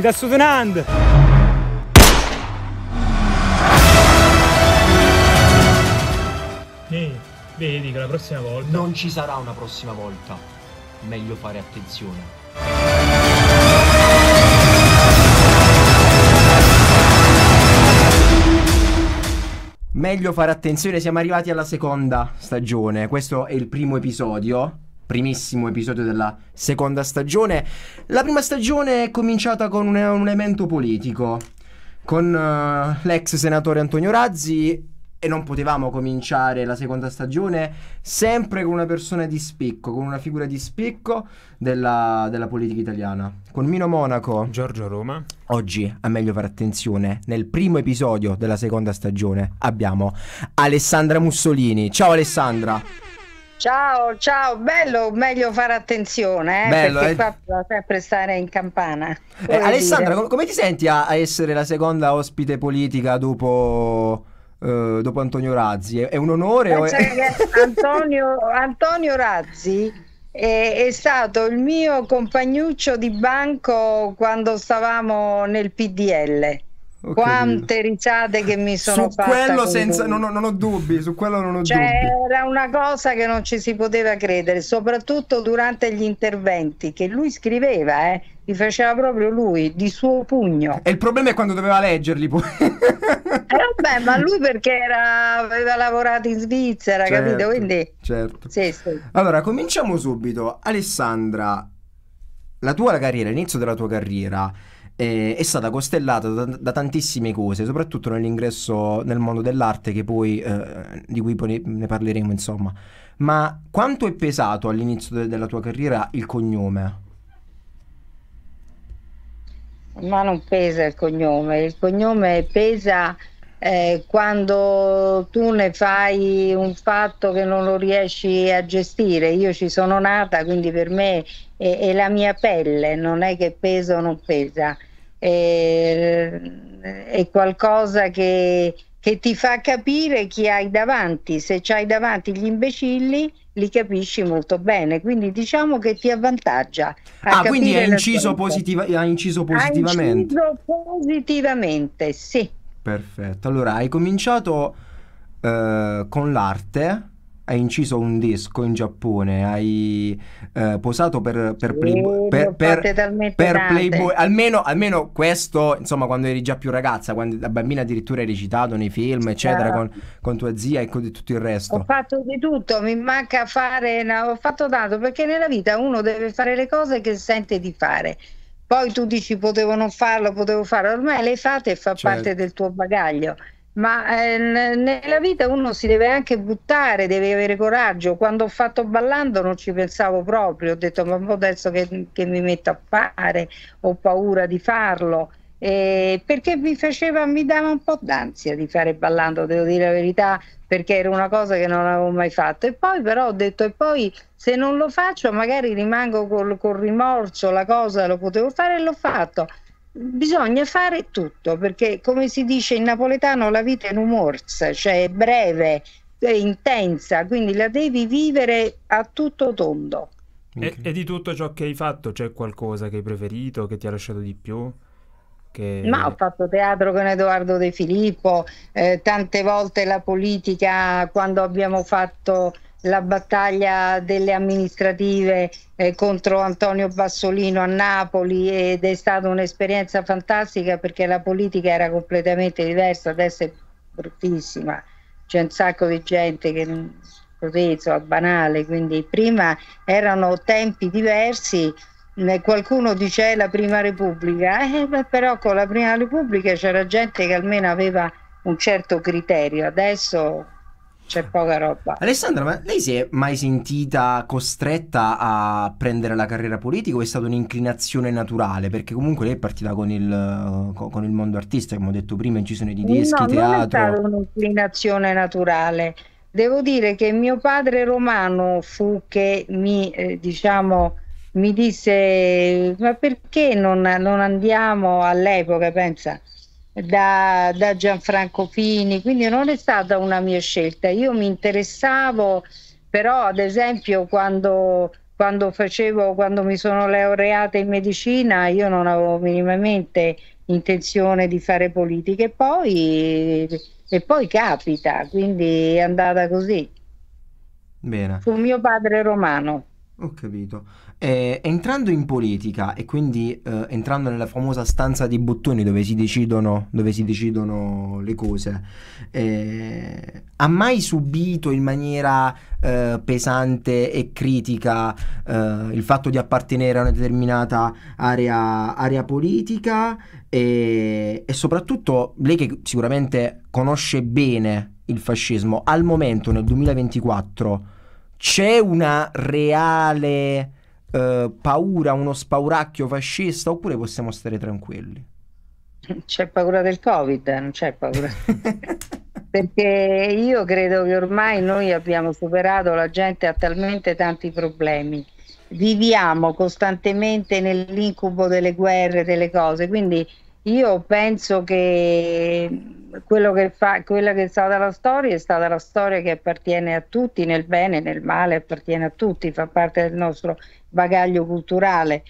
Mi sta sudando! Ehi, vedi che la prossima volta... Non ci sarà una prossima volta. Meglio fare attenzione. Meglio fare attenzione, siamo arrivati alla seconda stagione. Questo è il primo episodio primissimo episodio della seconda stagione. La prima stagione è cominciata con un, un evento politico, con uh, l'ex senatore Antonio Razzi e non potevamo cominciare la seconda stagione sempre con una persona di spicco, con una figura di spicco della, della politica italiana. Con Mino Monaco. Giorgio Roma. Oggi, a meglio fare attenzione, nel primo episodio della seconda stagione abbiamo Alessandra Mussolini. Ciao Alessandra! Ciao, ciao, bello, meglio fare attenzione, eh, bello, perché eh. qua sempre stare in campana. Eh, Alessandra, com- come ti senti a-, a-, essere la seconda ospite politica dopo, eh, dopo Antonio Razzi? È, è un onore? O è... Antonio, Antonio, Razzi è-, è stato il mio compagnuccio di banco quando stavamo nel PDL. Ho Quante risate che mi sono su fatta. Quello senza, non, non, ho dubbi, su quello non ho cioè, dubbi. Era una cosa che non ci si poteva credere, soprattutto durante gli interventi che lui scriveva, eh, li faceva proprio lui, di suo pugno. E il problema è quando doveva leggerli poi. eh, vabbè, ma lui perché era, aveva lavorato in Svizzera, certo, capito? Quindi... Certo. Sì, sì. Allora, cominciamo subito. Alessandra, la tua carriera, l'inizio della tua carriera eh, è stata costellata da, da, tantissime cose, soprattutto nell'ingresso nel mondo dell'arte che poi, eh, di cui poi ne parleremo insomma. Ma quanto è pesato all'inizio de- della tua carriera il cognome? Ma non pesa il cognome, il cognome pesa eh, quando tu ne fai un fatto che non lo riesci a gestire. Io ci sono nata, quindi per me è, è la mia pelle, non è che pesa o non pesa eh, è qualcosa che, che ti fa capire chi hai davanti. Se hai davanti gli imbecilli, li capisci molto bene. Quindi diciamo che ti avvantaggia. ah, quindi ha inciso, positiva- ha inciso positivamente. Ha inciso positivamente, sì. Perfetto. Allora, hai cominciato eh, con l'arte hai inciso un disco in Giappone, hai eh, posato per, per, sì, Playboy, per, per, per Playboy. Almeno, almeno, questo, insomma, quando eri già più ragazza, quando da bambina addirittura hai recitato nei film, eccetera, con, con, tua zia e con tutto il resto. Ho fatto di tutto, mi manca fare, no, ho fatto tanto, perché nella vita uno deve fare le cose che sente di fare. Poi tu dici potevo non farlo, potevo farlo, ormai le fate e fa certo. parte del tuo bagaglio ma eh, nella vita uno si deve anche buttare, deve avere coraggio. Quando ho fatto ballando non ci pensavo proprio, ho detto ma adesso che, che mi metto a fare, ho paura di farlo. Eh, perché mi faceva, mi dava un po' d'ansia di fare ballando, devo dire la verità, perché era una cosa che non avevo mai fatto. E poi però ho detto, e poi se non lo faccio magari rimango col, col rimorso, la cosa lo potevo fare e l'ho fatto bisogna fare tutto perché come si dice in napoletano la vita è un morsa, cioè è breve, è intensa, quindi la devi vivere a tutto tondo. Okay. E, e, di tutto ciò che hai fatto c'è qualcosa che hai preferito, che ti ha lasciato di più? Che... Ma ho fatto teatro con Edoardo De Filippo, eh, tante volte la politica quando abbiamo fatto la battaglia delle amministrative eh, contro Antonio Bassolino a Napoli ed è stata un'esperienza fantastica perché la politica era completamente diversa, adesso è bruttissima, c'è un sacco di gente che non proteso, è banale, quindi prima erano tempi diversi, eh, qualcuno dice eh, la prima repubblica, eh, beh, però con la prima repubblica c'era gente che almeno aveva un certo criterio, adesso c'è poca roba. Alessandra, ma lei si è mai sentita costretta a prendere la carriera politica o è stata un'inclinazione naturale? Perché comunque lei è partita con il, con il mondo artista, come ho detto prima, incisione di dischi, no, teatro. Non è stata un'inclinazione naturale. Devo dire che mio padre romano fu che mi, eh, diciamo, mi disse ma perché non, non andiamo all'epoca, pensa, da, da Gianfranco Fini, quindi non è stata una mia scelta. Io mi interessavo, però ad esempio quando quando, facevo, quando mi sono laureata in medicina io non avevo minimamente intenzione di fare politica e poi, e poi capita, quindi è andata così. Bene. Fu mio padre romano. Ho capito. Eh, entrando in politica e quindi eh, entrando nella famosa stanza di bottoni dove si decidono, dove si decidono le cose, eh, ha mai subito in maniera eh, pesante e critica eh, il fatto di appartenere a una determinata area, area politica e, e soprattutto lei che sicuramente conosce bene il fascismo, al momento nel 2024 c'è una reale eh, paura, uno spauracchio fascista oppure possiamo stare tranquilli? C'è paura del Covid, eh, non c'è paura. Perché io credo che ormai noi abbiamo superato, la gente ha talmente tanti problemi. Viviamo costantemente nell'incubo delle guerre, delle cose, quindi io penso che quello che fa, quella che è stata la storia è stata la storia che appartiene a tutti, nel bene, e nel male, appartiene a tutti, fa parte del nostro bagaglio culturale.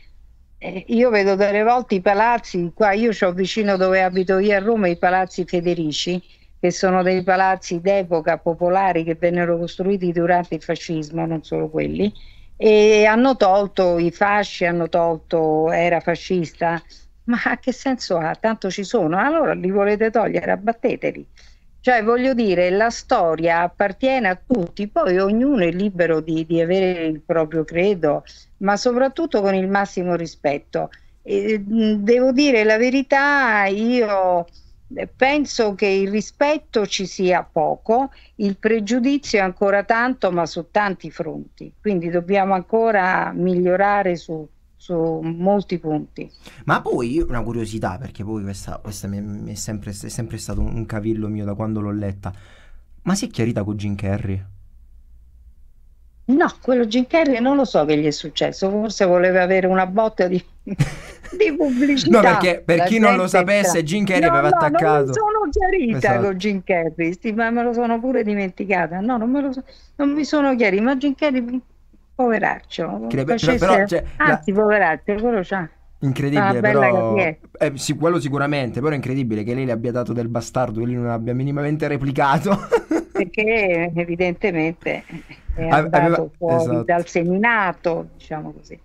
Eh, io vedo delle volte i palazzi, qua io ho vicino dove abito io a Roma, i palazzi Federici, che sono dei palazzi d'epoca popolari che vennero costruiti durante il fascismo, non solo quelli, e hanno tolto i fasci, hanno tolto, era fascista, ma a che senso ha? Tanto ci sono, allora li volete togliere, abbatteteli. Cioè, voglio dire, la storia appartiene a tutti, poi ognuno è libero di, di avere il proprio credo, ma soprattutto con il massimo rispetto. E, mm, devo dire la verità, io eh, penso che il rispetto ci sia poco, il pregiudizio è ancora tanto, ma su tanti fronti, quindi dobbiamo ancora migliorare su su molti punti. Ma poi una curiosità, perché poi questa, questa mi è, sempre, è sempre stato un cavillo mio da quando l'ho letta, ma si è chiarita con Jim Carrey? No, quello Jim Carrey non lo so che gli è successo, forse voleva avere una botta di, di pubblicità. No, perché per chi non lo sapesse, Jim Carrey no, aveva no, attaccato. Non sono chiarita esatto. con Jim Carrey, sì, ma me lo sono pure dimenticata. No, non, so, non mi sono chiarita, ma Jim Carrey poveraccio. Che facesse... però, cioè, Anzi, la... poveraccio, quello c'ha. Incredibile, ah, però. Eh, sì, quello sicuramente, però è incredibile che lei le abbia dato del bastardo e lui non abbia minimamente replicato. Perché evidentemente è andato Aveva... fuori esatto. dal seminato, diciamo così.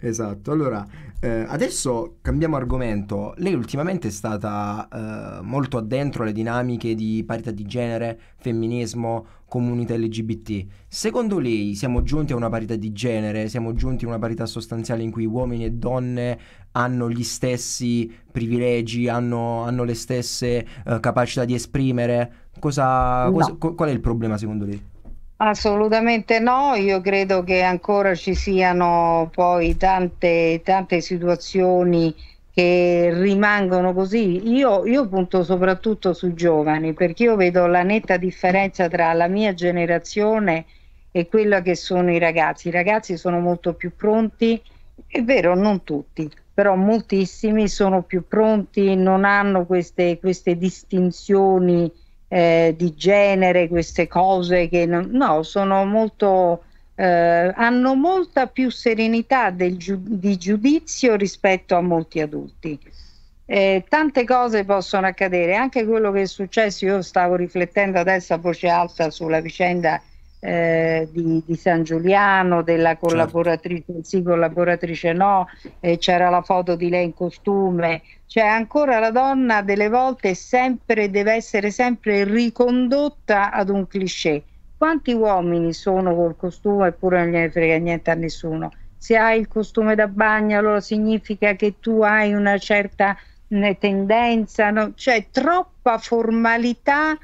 Esatto, allora eh, adesso cambiamo argomento. Lei ultimamente è stata eh, molto addentro alle dinamiche di parità di genere, femminismo, comunità LGBT. Secondo lei siamo giunti a una parità di genere, siamo giunti a una parità sostanziale in cui uomini e donne hanno gli stessi privilegi, hanno, hanno le stesse uh, capacità di esprimere? Cosa, no. co- qual è il problema secondo lei? Assolutamente no, io credo che ancora ci siano poi tante, tante situazioni che rimangono così. Io, io, punto soprattutto sui giovani perché io vedo la netta differenza tra la mia generazione e quella che sono i ragazzi. I ragazzi sono molto più pronti, è vero, non tutti, però moltissimi sono più pronti, non hanno queste, queste distinzioni eh, di genere, queste cose che non, no, sono molto eh, hanno molta più serenità giu- di giudizio rispetto a molti adulti. Eh, tante cose possono accadere, anche quello che è successo, io stavo riflettendo adesso a voce alta sulla vicenda eh, di, di, San Giuliano, della certo. collaboratrice certo. sì, collaboratrice no, eh, c'era la foto di lei in costume, cioè ancora la donna delle volte sempre, deve essere sempre ricondotta ad un cliché. Quanti uomini sono col costume eppure non gliene frega niente a nessuno? Se hai il costume da bagno allora significa che tu hai una certa mm, tendenza, no? cioè troppa formalità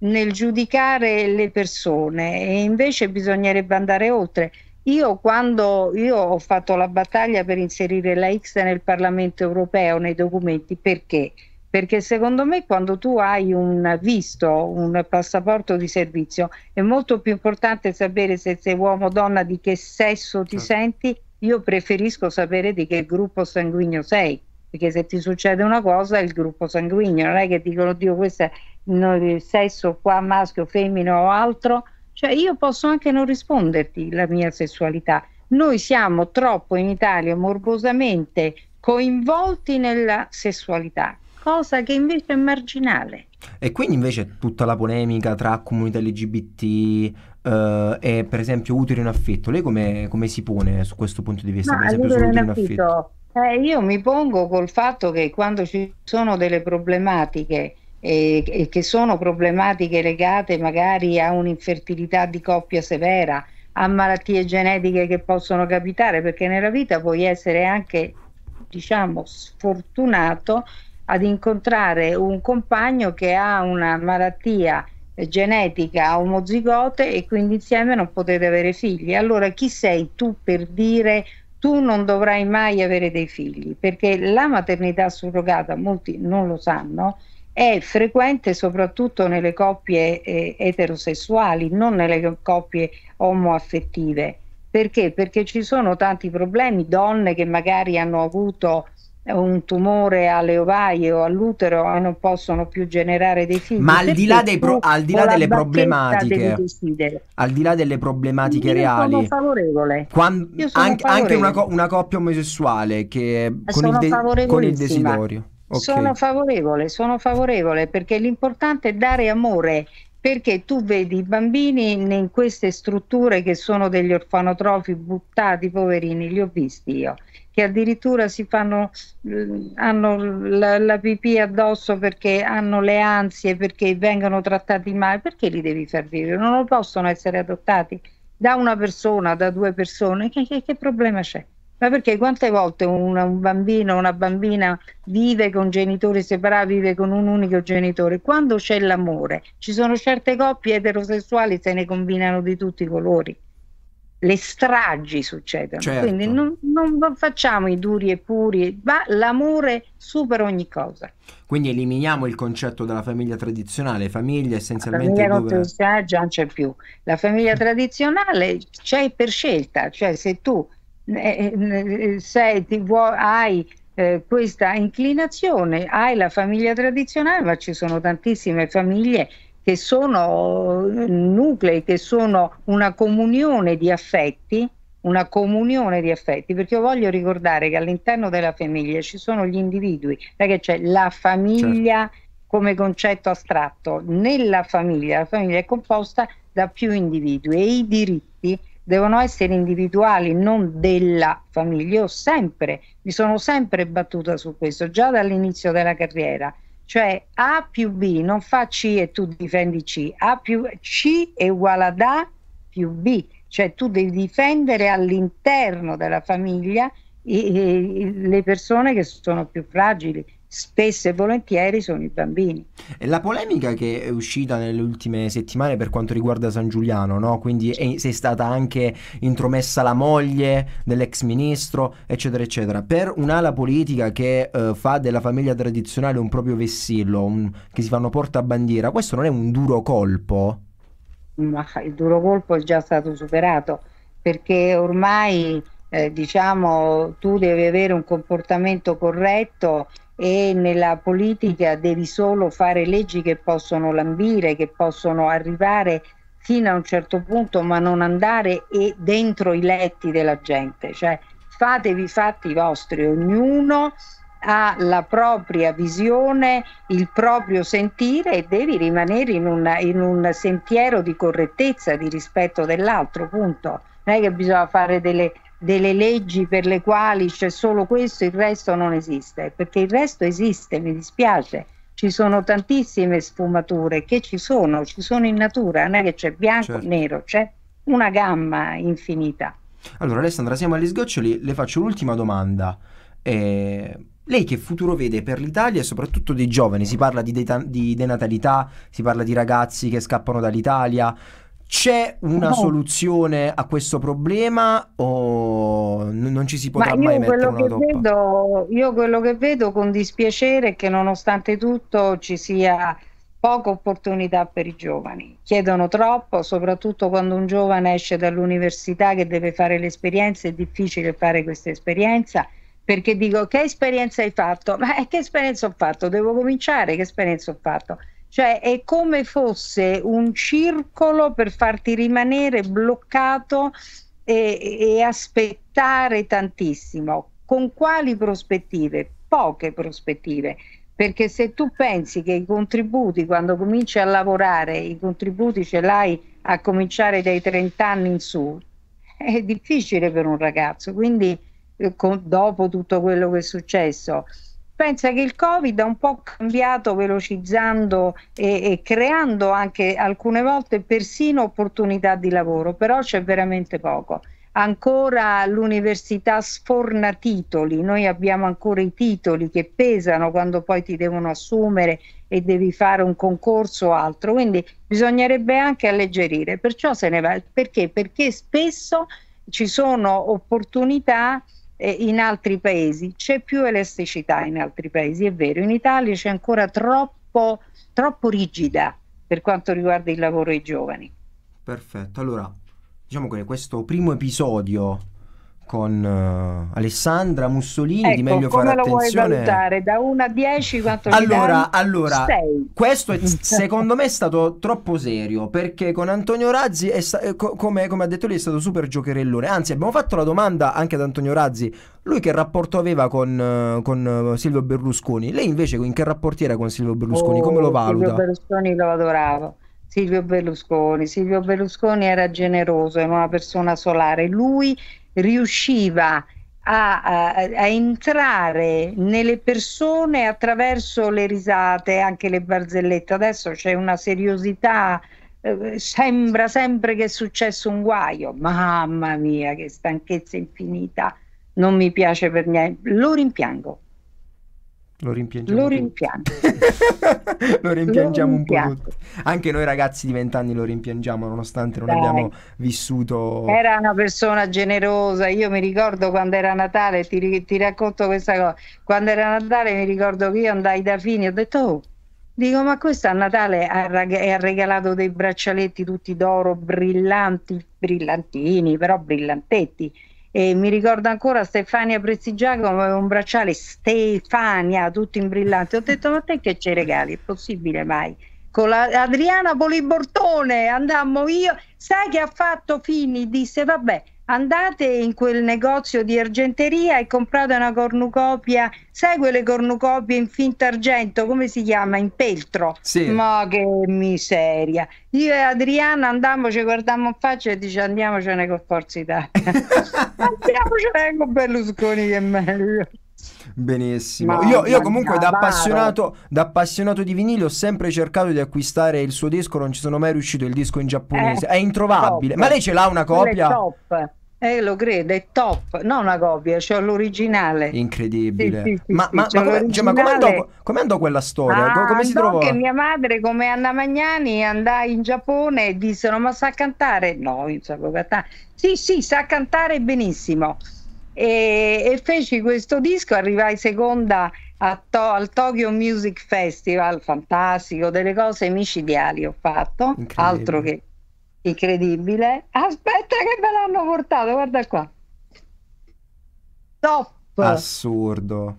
nel giudicare le persone e invece bisognerebbe andare oltre. Io quando io ho fatto la battaglia per inserire la X nel Parlamento europeo nei documenti perché? perché secondo me quando tu hai un visto, un passaporto di servizio, è molto più importante sapere se sei uomo o donna, di che sesso ti certo. senti. Io preferisco sapere di che gruppo sanguigno sei, perché se ti succede una cosa è il gruppo sanguigno, non è che dicono Dio questo è il sesso qua maschio, femmina o altro, cioè io posso anche non risponderti la mia sessualità. Noi siamo troppo in Italia morbosamente coinvolti nella sessualità cosa che invece è marginale. E quindi invece tutta la polemica tra comunità LGBT eh, e per esempio utero in affitto, lei come, come, si pone su questo punto di vista? Ma, per esempio, l'utero in affitto? Eh, io mi pongo col fatto che quando ci sono delle problematiche eh, che sono problematiche legate magari a un'infertilità di coppia severa, a malattie genetiche che possono capitare, perché nella vita puoi essere anche diciamo sfortunato ad incontrare un compagno che ha una malattia genetica omozigote e quindi insieme non potete avere figli. Allora chi sei tu per dire tu non dovrai mai avere dei figli? Perché la maternità surrogata, molti non lo sanno, è frequente soprattutto nelle coppie eh, eterosessuali, non nelle coppie omoaffettive. Perché? Perché ci sono tanti problemi, donne che magari hanno avuto un tumore alle ovaie o all'utero e non possono più generare dei figli. Ma al di là, dei pro- al di là delle problematiche, al di là delle problematiche Io reali, sono favorevole. Quando, Io sono anche, favorevole. anche una, co- una, coppia omosessuale che con il, de- con il desiderio. Okay. Sono favorevole, sono favorevole perché l'importante è dare amore perché tu vedi i bambini in queste strutture che sono degli orfanotrofi buttati, poverini, li ho visti io che addirittura si fanno, eh, hanno la, la pipì addosso perché hanno le ansie, perché vengono trattati male, perché li devi far vivere? Non possono essere adottati da una persona, da due persone, che, che, che problema c'è? Ma perché quante volte un, un bambino o una bambina vive con genitori separati, vive con un unico genitore? Quando c'è l'amore, ci sono certe coppie eterosessuali, se ne combinano di tutti i colori le stragi succedono. Certo. Quindi non, non, facciamo i duri e puri, ma l'amore supera ogni cosa. Quindi eliminiamo il concetto della famiglia tradizionale, famiglia essenzialmente... La famiglia dove... tradizionale già non c'è più. La famiglia mm. tradizionale c'è per scelta, cioè se tu eh, eh, sei, ti vuoi, hai eh, questa inclinazione, hai la famiglia tradizionale, ma ci sono tantissime famiglie che sono eh, nuclei, che sono una comunione di affetti, una comunione di affetti, perché io voglio ricordare che all'interno della famiglia ci sono gli individui, perché c'è la famiglia certo. come concetto astratto, nella famiglia, la famiglia è composta da più individui e i diritti devono essere individuali, non della famiglia. Io sempre, mi sono sempre battuta su questo, già dall'inizio della carriera cioè A più B non fa C e tu difendi C. A più C è uguale ad A più B. Cioè tu devi difendere all'interno della famiglia i, i, le persone che sono più fragili spesso e volentieri sono i bambini. E la polemica che è uscita nelle ultime settimane per quanto riguarda San Giuliano, no? quindi è, è stata anche intromessa la moglie dell'ex ministro, eccetera, eccetera, per un'ala politica che eh, fa della famiglia tradizionale un proprio vessillo, un, che si fanno portabandiera, questo non è un duro colpo? Ma il duro colpo è già stato superato perché ormai eh, diciamo tu devi avere un comportamento corretto e nella politica devi solo fare leggi che possono lambire, che possono arrivare fino a un certo punto, ma non andare e dentro i letti della gente. Cioè, fatevi i fatti vostri, ognuno ha la propria visione, il proprio sentire e devi rimanere in, una, in un sentiero di correttezza, di rispetto dell'altro, punto. Non è che bisogna fare delle delle leggi per le quali c'è solo questo, il resto non esiste, perché il resto esiste, mi dispiace, ci sono tantissime sfumature che ci sono, ci sono in natura, non è che c'è bianco, certo. nero, c'è una gamma infinita. Allora Alessandra, siamo agli sgoccioli, le faccio l'ultima domanda. Eh, lei che futuro vede per l'Italia e soprattutto dei giovani? Si parla di, de- di denatalità, si parla di ragazzi che scappano dall'Italia. C'è una no. soluzione a questo problema o non ci si potrà Ma mai mettere una toppa? Vedo, io quello che vedo con dispiacere è che nonostante tutto ci sia poca opportunità per i giovani. Chiedono troppo, soprattutto quando un giovane esce dall'università che deve fare l'esperienza, è difficile fare questa esperienza perché dico che esperienza hai fatto? Ma eh, che esperienza ho fatto? Devo cominciare, che esperienza ho fatto? Cioè è come fosse un circolo per farti rimanere bloccato e, e aspettare tantissimo. Con quali prospettive? Poche prospettive perché se tu pensi che i contributi, quando cominci a lavorare, i contributi ce l'hai a cominciare dai 30 anni in su, è difficile per un ragazzo, quindi eh, con, dopo tutto quello che è successo, pensa che il Covid ha un po' cambiato velocizzando e, e creando anche alcune volte persino opportunità di lavoro, però c'è veramente poco ancora l'università sforna titoli, noi abbiamo ancora i titoli che pesano quando poi ti devono assumere e devi fare un concorso o altro, quindi bisognerebbe anche alleggerire, perciò se ne va, perché? Perché spesso ci sono opportunità in altri paesi, c'è più elasticità in altri paesi, è vero, in Italia c'è ancora troppo, troppo rigida per quanto riguarda il lavoro ai giovani. Perfetto, allora diciamo che questo primo episodio con uh, Alessandra Mussolini ecco, di meglio fare attenzione. da 1 a 10 quanto Allora, allora questo è, secondo me è stato troppo serio perché con Antonio Razzi eh, co come, come, ha detto lui è stato super giocherellone. Anzi, abbiamo fatto la domanda anche ad Antonio Razzi, lui che rapporto aveva con, uh, con Silvio Berlusconi? Lei invece in che rapporti era con Silvio Berlusconi? Oh, come lo oh, valuta? Silvio Berlusconi lo adoravo. Silvio Berlusconi. Silvio Berlusconi era generoso, era una persona solare. Lui riusciva a, a, a, entrare nelle persone attraverso le risate, anche le barzellette. Adesso c'è una seriosità, eh, sembra sempre che è successo un guaio. Mamma mia, che stanchezza infinita, non mi piace per niente, lo rimpiango. Lo rimpiangiamo. Lo rimpiangiamo. lo rimpiangiamo lo un po' tutti. Anche noi ragazzi di vent'anni lo rimpiangiamo, nonostante non Dai. abbiamo vissuto. Era una persona generosa. Io mi ricordo quando era Natale, ti, ti, racconto questa cosa. Quando era Natale, mi ricordo che io andai da Fini ho detto, oh, dico, ma questo a Natale ha, ha regalato dei braccialetti tutti d'oro brillanti, brillantini, però brillantetti e mi ricordo ancora Stefania Prezzigiacomo aveva un bracciale Stefania, tutto in brillante. Ho detto, ma te che ci regali? È possibile mai? Con la Adriana Polibortone andammo io, sai che ha fatto Fini? Disse, vabbè andate in quel negozio di argenteria e comprate una cornucopia, segue le cornucopie in finto argento, come si chiama? In peltro. Sì. Ma che miseria. Io e Adriana andammo, ci guardammo in faccia e dice andiamocene con Forza Italia. andiamocene con Berlusconi che è meglio. Benissimo. Ma, io, io, comunque da appassionato, da appassionato, di vinile ho sempre cercato di acquistare il suo disco, non ci sono mai riuscito il disco in giapponese. Eh, è introvabile. Top. Ma lei ce l'ha una copia? Top. Eh, lo crede, è top, non una copia, cioè l'originale. Incredibile. Sì, sì, sì, ma, ma, ma come, cioè, ma come, andò, andò quella storia? Ah, come si ah, trovò? che mia madre, come Anna Magnani, andai in Giappone e dissero, ma sa cantare? No, io sapevo cantare. Sì, sì, sa cantare benissimo. E, e feci questo disco, arrivai seconda to al Tokyo Music Festival, fantastico, delle cose micidiali ho fatto, altro che incredibile. Aspetta che me l'hanno portato, guarda qua. Top. Assurdo.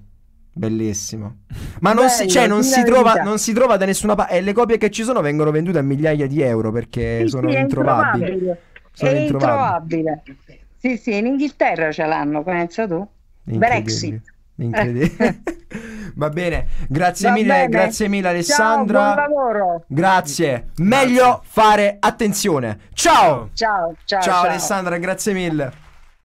Bellissimo. Ma non, Bello, si, cioè, non, si trova, non, si, trova, da nessuna parte. E eh, le copie che ci sono vengono vendute a migliaia di euro perché sì, sono sì, introvabili. È introvabile. Sono è introvabile. Sì, sì, in Inghilterra ce l'hanno, pensa tu. Incredibile. Brexit. Incredibile. Va bene, grazie Va mille, bene. grazie mille Alessandra. Ciao, buon lavoro. Grazie. Meglio fare attenzione. Ciao. Ciao, ciao. Ciao, ciao. Alessandra, grazie mille.